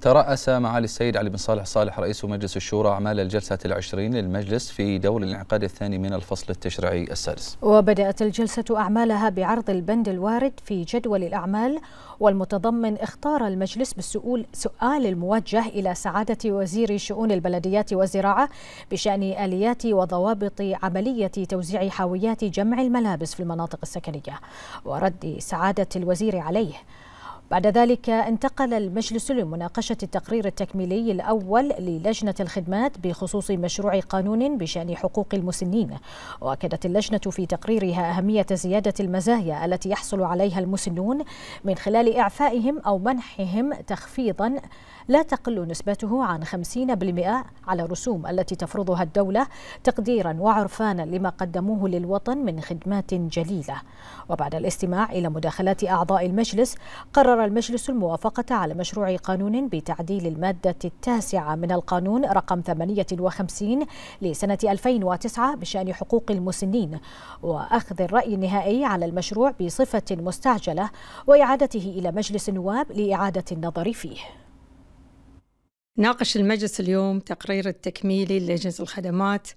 ترأس معالي السيد علي بن صالح صالح رئيس مجلس الشورى أعمال الجلسة العشرين للمجلس في دور الانعقاد الثاني من الفصل التشريعي السادس وبدأت الجلسة أعمالها بعرض البند الوارد في جدول الأعمال والمتضمن اختار المجلس بالسؤول سؤال الموجه إلى سعادة وزير شؤون البلديات والزراعة بشأن آليات وضوابط عملية توزيع حاويات جمع الملابس في المناطق السكنية ورد سعادة الوزير عليه بعد ذلك انتقل المجلس لمناقشة التقرير التكميلي الأول للجنة الخدمات بخصوص مشروع قانون بشأن حقوق المسنين وأكدت اللجنة في تقريرها أهمية زيادة المزايا التي يحصل عليها المسنون من خلال إعفائهم أو منحهم تخفيضا لا تقل نسبته عن 50% على رسوم التي تفرضها الدولة تقديرا وعرفانا لما قدموه للوطن من خدمات جليلة وبعد الاستماع إلى مداخلات أعضاء المجلس قرر قرر المجلس الموافقة على مشروع قانون بتعديل المادة التاسعة من القانون رقم 58 لسنة 2009 بشأن حقوق المسنين وأخذ الرأي النهائي على المشروع بصفة مستعجلة وإعادته إلى مجلس النواب لإعادة النظر فيه ناقش المجلس اليوم تقرير التكميلي للجنة الخدمات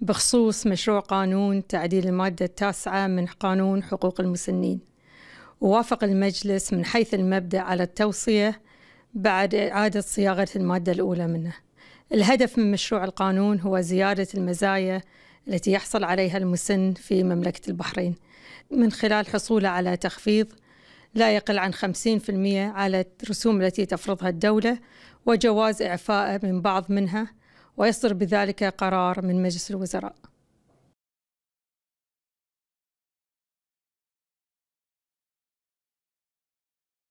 بخصوص مشروع قانون تعديل المادة التاسعة من قانون حقوق المسنين ووافق المجلس من حيث المبدأ على التوصية بعد إعادة صياغة المادة الأولى منه الهدف من مشروع القانون هو زيادة المزايا التي يحصل عليها المسن في مملكة البحرين من خلال حصوله على تخفيض لا يقل عن 50% على الرسوم التي تفرضها الدولة وجواز إعفائه من بعض منها ويصدر بذلك قرار من مجلس الوزراء